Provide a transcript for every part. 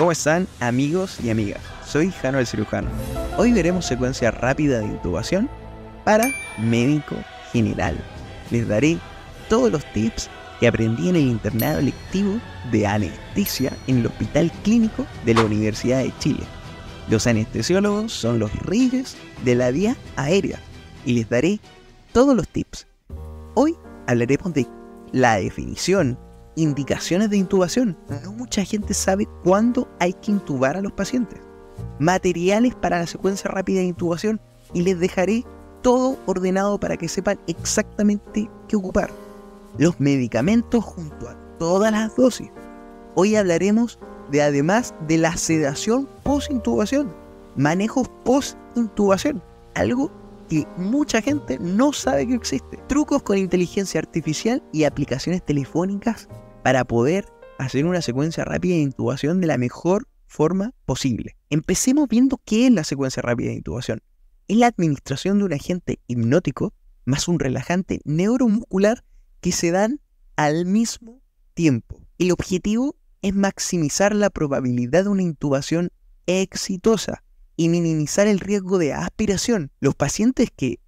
¿Cómo están amigos y amigas? Soy Jano el Cirujano. Hoy veremos secuencia rápida de intubación para médico general. Les daré todos los tips que aprendí en el internado electivo de anestesia en el Hospital Clínico de la Universidad de Chile. Los anestesiólogos son los reyes de la vía aérea y les daré todos los tips. Hoy hablaremos de la definición indicaciones de intubación. No mucha gente sabe cuándo hay que intubar a los pacientes. Materiales para la secuencia rápida de intubación y les dejaré todo ordenado para que sepan exactamente qué ocupar. Los medicamentos junto a todas las dosis. Hoy hablaremos de además de la sedación post-intubación, manejos post-intubación, algo que mucha gente no sabe que existe. Trucos con inteligencia artificial y aplicaciones telefónicas para poder hacer una secuencia rápida de intubación de la mejor forma posible. Empecemos viendo qué es la secuencia rápida de intubación. Es la administración de un agente hipnótico más un relajante neuromuscular que se dan al mismo tiempo. El objetivo es maximizar la probabilidad de una intubación exitosa y minimizar el riesgo de aspiración. Los pacientes que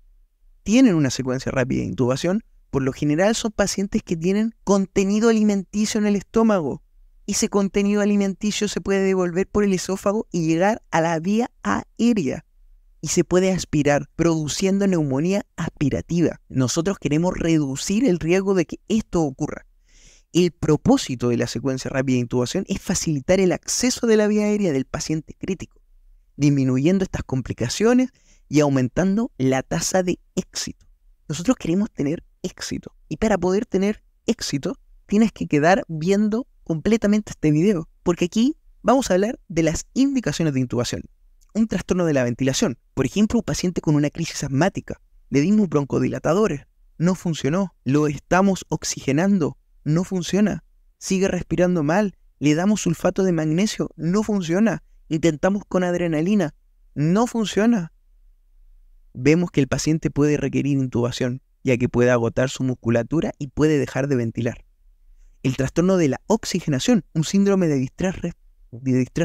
tienen una secuencia rápida de intubación por lo general son pacientes que tienen contenido alimenticio en el estómago. Ese contenido alimenticio se puede devolver por el esófago y llegar a la vía aérea y se puede aspirar, produciendo neumonía aspirativa. Nosotros queremos reducir el riesgo de que esto ocurra. El propósito de la secuencia rápida de intubación es facilitar el acceso de la vía aérea del paciente crítico, disminuyendo estas complicaciones y aumentando la tasa de éxito. Nosotros queremos tener éxito. Y para poder tener éxito, tienes que quedar viendo completamente este video, porque aquí vamos a hablar de las indicaciones de intubación. Un trastorno de la ventilación, por ejemplo, un paciente con una crisis asmática. Le dimos broncodilatadores, no funcionó. Lo estamos oxigenando, no funciona. Sigue respirando mal, le damos sulfato de magnesio, no funciona. Intentamos con adrenalina, no funciona. Vemos que el paciente puede requerir intubación ya que puede agotar su musculatura y puede dejar de ventilar. El trastorno de la oxigenación, un síndrome de distrés,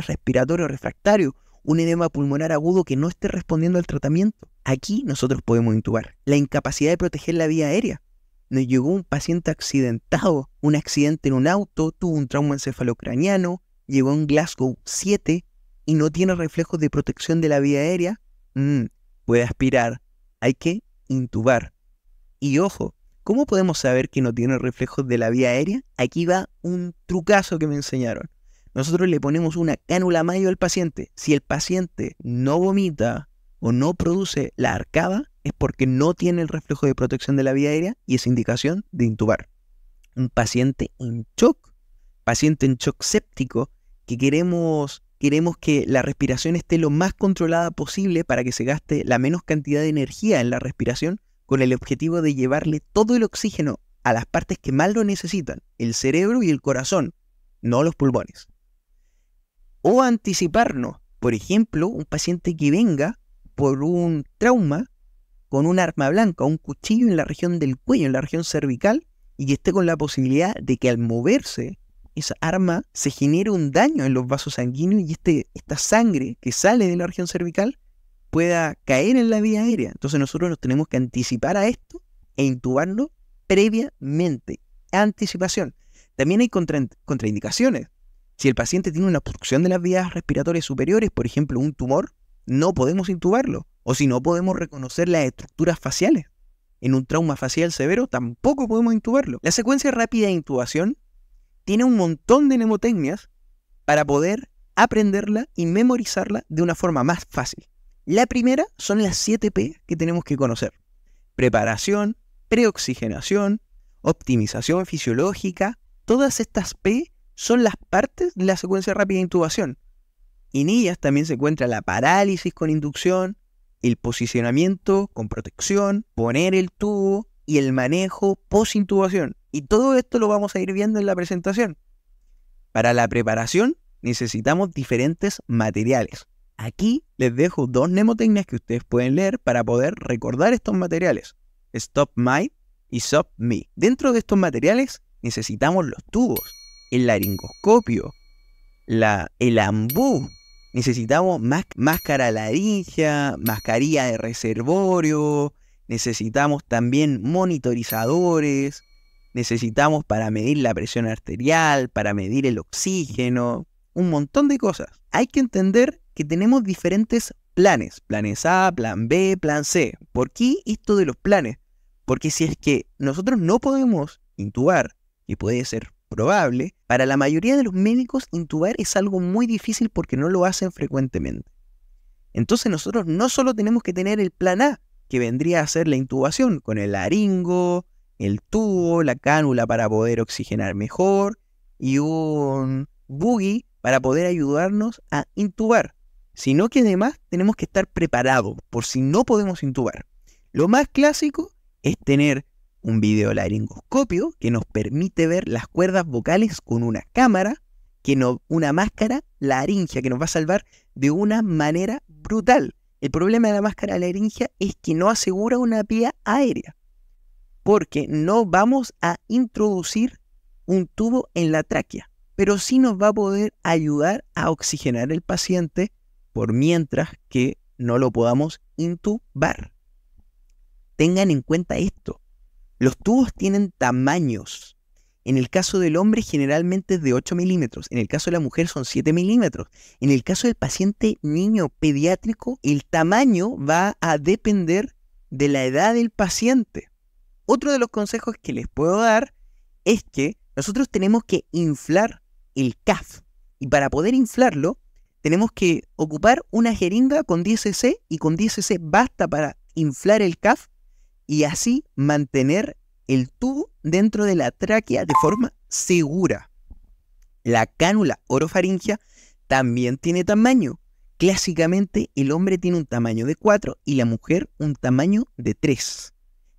respiratorio refractario, un edema pulmonar agudo que no esté respondiendo al tratamiento. Aquí nosotros podemos intubar. La incapacidad de proteger la vía aérea. Nos llegó un paciente accidentado, un accidente en un auto, tuvo un trauma encefalocraniano, llegó a un Glasgow 7 y no tiene reflejos de protección de la vía aérea. Mm, puede aspirar. Hay que intubar y ojo, ¿cómo podemos saber que no tiene reflejos de la vía aérea? Aquí va un trucazo que me enseñaron. Nosotros le ponemos una cánula mayo al paciente. Si el paciente no vomita o no produce la arcada, es porque no tiene el reflejo de protección de la vía aérea y es indicación de intubar. Un paciente en shock, paciente en shock séptico, que queremos queremos que la respiración esté lo más controlada posible para que se gaste la menos cantidad de energía en la respiración, con el objetivo de llevarle todo el oxígeno a las partes que más lo necesitan, el cerebro y el corazón, no los pulmones. O anticiparnos, por ejemplo, un paciente que venga por un trauma con un arma blanca, un cuchillo en la región del cuello, en la región cervical, y que esté con la posibilidad de que al moverse esa arma se genere un daño en los vasos sanguíneos y este, esta sangre que sale de la región cervical pueda caer en la vía aérea. Entonces nosotros nos tenemos que anticipar a esto e intubarlo previamente. Anticipación. También hay contraindicaciones. Si el paciente tiene una obstrucción de las vías respiratorias superiores, por ejemplo, un tumor, no podemos intubarlo. O si no podemos reconocer las estructuras faciales. En un trauma facial severo tampoco podemos intubarlo. La secuencia rápida de intubación tiene un montón de mnemotecnias para poder aprenderla y memorizarla de una forma más fácil. La primera son las 7 P que tenemos que conocer. Preparación, preoxigenación, optimización fisiológica. Todas estas P son las partes de la secuencia rápida de intubación. En ellas también se encuentra la parálisis con inducción, el posicionamiento con protección, poner el tubo y el manejo post-intubación. Y todo esto lo vamos a ir viendo en la presentación. Para la preparación necesitamos diferentes materiales. Aquí les dejo dos mnemotecnias que ustedes pueden leer para poder recordar estos materiales, Stop My y Stop Me. Dentro de estos materiales necesitamos los tubos, el laringoscopio, la, el ambú, necesitamos máscara laringia, mascarilla de reservorio, necesitamos también monitorizadores, necesitamos para medir la presión arterial, para medir el oxígeno, un montón de cosas. Hay que entender que tenemos diferentes planes, planes A, plan B, plan C. ¿Por qué esto de los planes? Porque si es que nosotros no podemos intubar, y puede ser probable, para la mayoría de los médicos intubar es algo muy difícil porque no lo hacen frecuentemente. Entonces nosotros no solo tenemos que tener el plan A, que vendría a ser la intubación con el laringo, el tubo, la cánula para poder oxigenar mejor y un buggy para poder ayudarnos a intubar sino que además tenemos que estar preparados por si no podemos intubar. Lo más clásico es tener un video laringoscopio que nos permite ver las cuerdas vocales con una cámara, que no, una máscara laringia que nos va a salvar de una manera brutal. El problema de la máscara laringia es que no asegura una vía aérea, porque no vamos a introducir un tubo en la tráquea, pero sí nos va a poder ayudar a oxigenar el paciente por mientras que no lo podamos intubar. Tengan en cuenta esto. Los tubos tienen tamaños. En el caso del hombre generalmente es de 8 milímetros, en el caso de la mujer son 7 milímetros. En el caso del paciente niño pediátrico, el tamaño va a depender de la edad del paciente. Otro de los consejos que les puedo dar es que nosotros tenemos que inflar el CAF. Y para poder inflarlo, tenemos que ocupar una jeringa con 10cc y con 10cc basta para inflar el CAF y así mantener el tubo dentro de la tráquea de forma segura. La cánula orofaringia también tiene tamaño. Clásicamente el hombre tiene un tamaño de 4 y la mujer un tamaño de 3.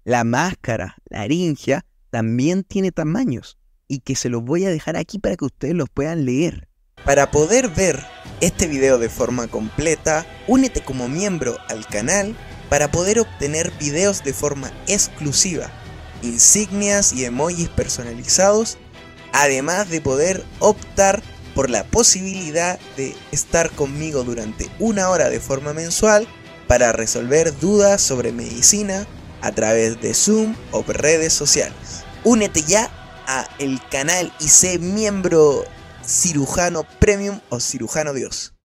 La máscara laringia también tiene tamaños y que se los voy a dejar aquí para que ustedes los puedan leer. Para poder ver este video de forma completa, únete como miembro al canal para poder obtener videos de forma exclusiva, insignias y emojis personalizados, además de poder optar por la posibilidad de estar conmigo durante una hora de forma mensual para resolver dudas sobre medicina a través de Zoom o redes sociales. Únete ya a el canal y sé miembro cirujano premium o cirujano dios.